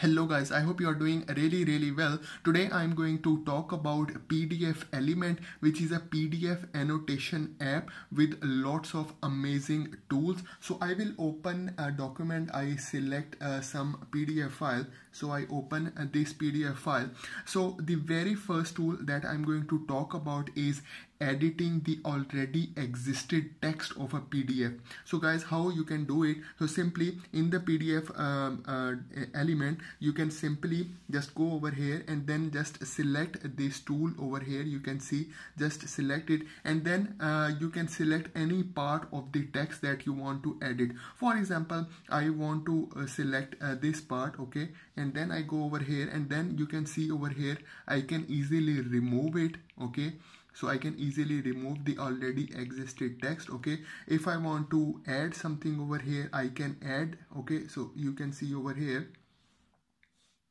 Hello guys, I hope you are doing really really well. Today I'm going to talk about PDF Element which is a PDF annotation app with lots of amazing tools. So I will open a document, I select uh, some PDF file. So I open uh, this PDF file. So the very first tool that I'm going to talk about is editing the already existed text of a PDF. So guys, how you can do it? So simply in the PDF um, uh, element, you can simply just go over here and then just select this tool over here. You can see just select it and then uh, you can select any part of the text that you want to edit. For example, I want to uh, select uh, this part, okay? And then I go over here and then you can see over here, I can easily remove it, okay? so I can easily remove the already existed text okay if I want to add something over here I can add okay so you can see over here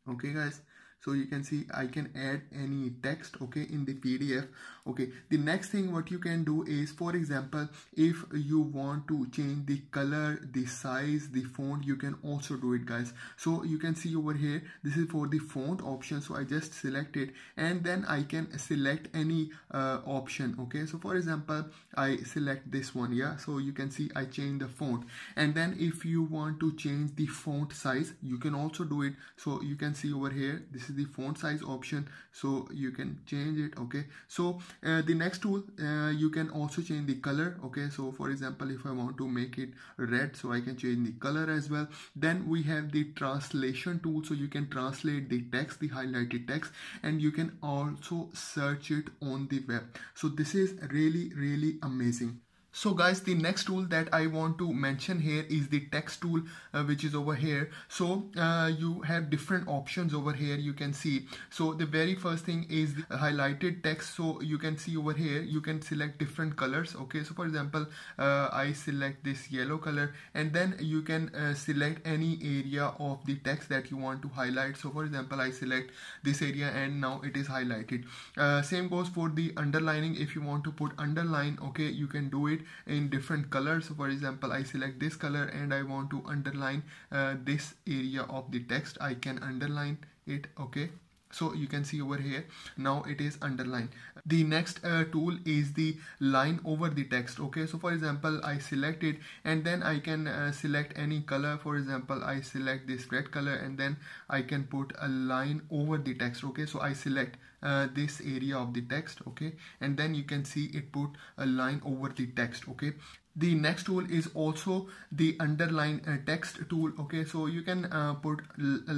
okay guys so you can see i can add any text okay in the pdf okay the next thing what you can do is for example if you want to change the color the size the font you can also do it guys so you can see over here this is for the font option so i just select it and then i can select any uh, option okay so for example i select this one yeah so you can see i change the font and then if you want to change the font size you can also do it so you can see over here this is the font size option so you can change it okay so uh, the next tool uh, you can also change the color okay so for example if I want to make it red so I can change the color as well then we have the translation tool so you can translate the text the highlighted text and you can also search it on the web so this is really really amazing so guys the next tool that I want to mention here is the text tool uh, which is over here so uh, you have different options over here you can see so the very first thing is the highlighted text so you can see over here you can select different colors okay so for example uh, I select this yellow color and then you can uh, select any area of the text that you want to highlight so for example I select this area and now it is highlighted uh, same goes for the underlining if you want to put underline okay you can do it in different colors for example I select this color and I want to underline uh, this area of the text I can underline it okay so you can see over here now it is underlined the next uh, tool is the line over the text okay so for example I select it and then I can uh, select any color for example I select this red color and then I can put a line over the text okay so I select uh, this area of the text okay and then you can see it put a line over the text okay the next tool is also the underline uh, text tool okay so you can uh, put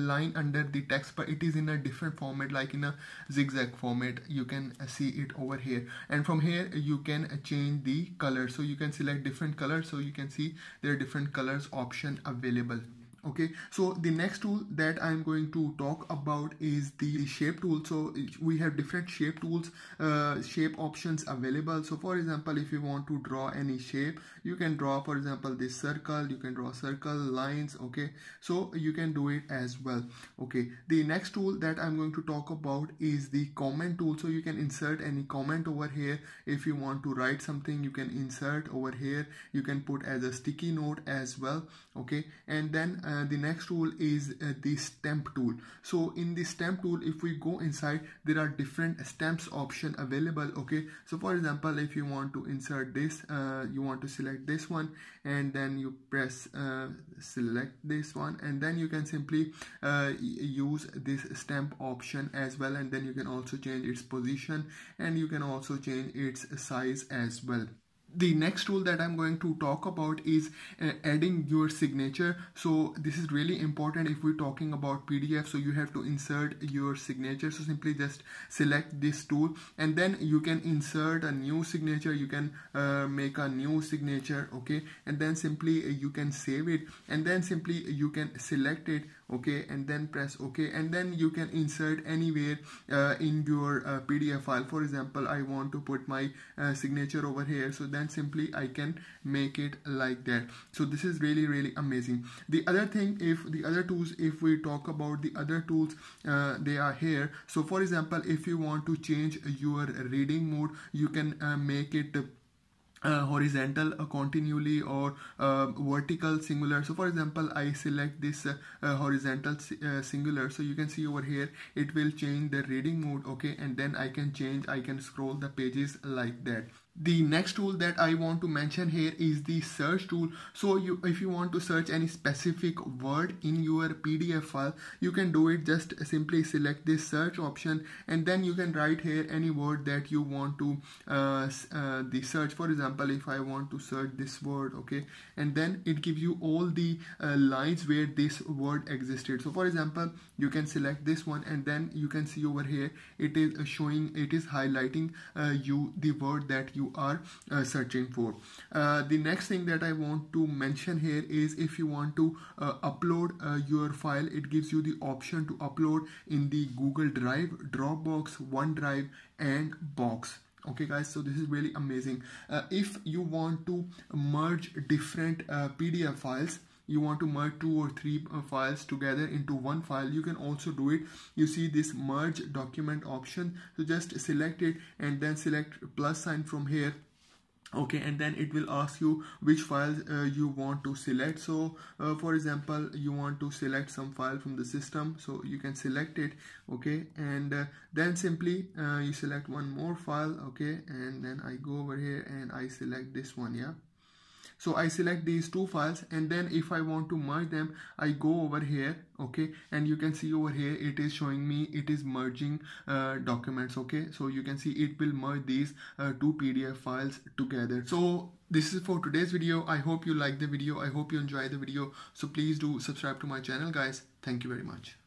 line under the text but it is in a different format like in a zigzag format you can uh, see it over here and from here you can uh, change the color so you can select different colors so you can see there are different colors option available okay so the next tool that i'm going to talk about is the shape tool so we have different shape tools uh, shape options available so for example if you want to draw any shape you can draw for example this circle you can draw circle lines okay so you can do it as well okay the next tool that i'm going to talk about is the comment tool so you can insert any comment over here if you want to write something you can insert over here you can put as a sticky note as well okay and then uh, the next tool is uh, the stamp tool so in the stamp tool if we go inside there are different stamps option available okay so for example if you want to insert this uh, you want to select this one and then you press uh, select this one and then you can simply uh, use this stamp option as well and then you can also change its position and you can also change its size as well the next tool that i'm going to talk about is uh, adding your signature so this is really important if we're talking about pdf so you have to insert your signature so simply just select this tool and then you can insert a new signature you can uh, make a new signature okay and then simply uh, you can save it and then simply uh, you can select it okay and then press ok and then you can insert anywhere uh, in your uh, pdf file for example i want to put my signature over here so then then simply I can make it like that so this is really really amazing the other thing if the other tools if we talk about the other tools uh, they are here so for example if you want to change your reading mode you can uh, make it uh, horizontal uh, continually or uh, vertical singular so for example I select this uh, uh, horizontal uh, singular so you can see over here it will change the reading mode okay and then I can change I can scroll the pages like that the next tool that I want to mention here is the search tool. So you, if you want to search any specific word in your PDF file, you can do it just simply select this search option and then you can write here any word that you want to uh, uh, the search. For example, if I want to search this word, okay, and then it gives you all the uh, lines where this word existed. So for example, you can select this one and then you can see over here, it is showing, it is highlighting uh, you the word that you are uh, searching for uh, the next thing that I want to mention here is if you want to uh, upload uh, your file it gives you the option to upload in the Google Drive Dropbox OneDrive and Box okay guys so this is really amazing uh, if you want to merge different PDF files you want to merge two or three uh, files together into one file you can also do it you see this merge document option so just select it and then select plus sign from here okay and then it will ask you which files uh, you want to select so uh, for example you want to select some file from the system so you can select it okay and uh, then simply uh, you select one more file okay and then I go over here and I select this one yeah so I select these two files and then if I want to merge them I go over here okay and you can see over here it is showing me it is merging uh, documents okay so you can see it will merge these uh, two PDF files together so this is for today's video I hope you like the video I hope you enjoy the video so please do subscribe to my channel guys thank you very much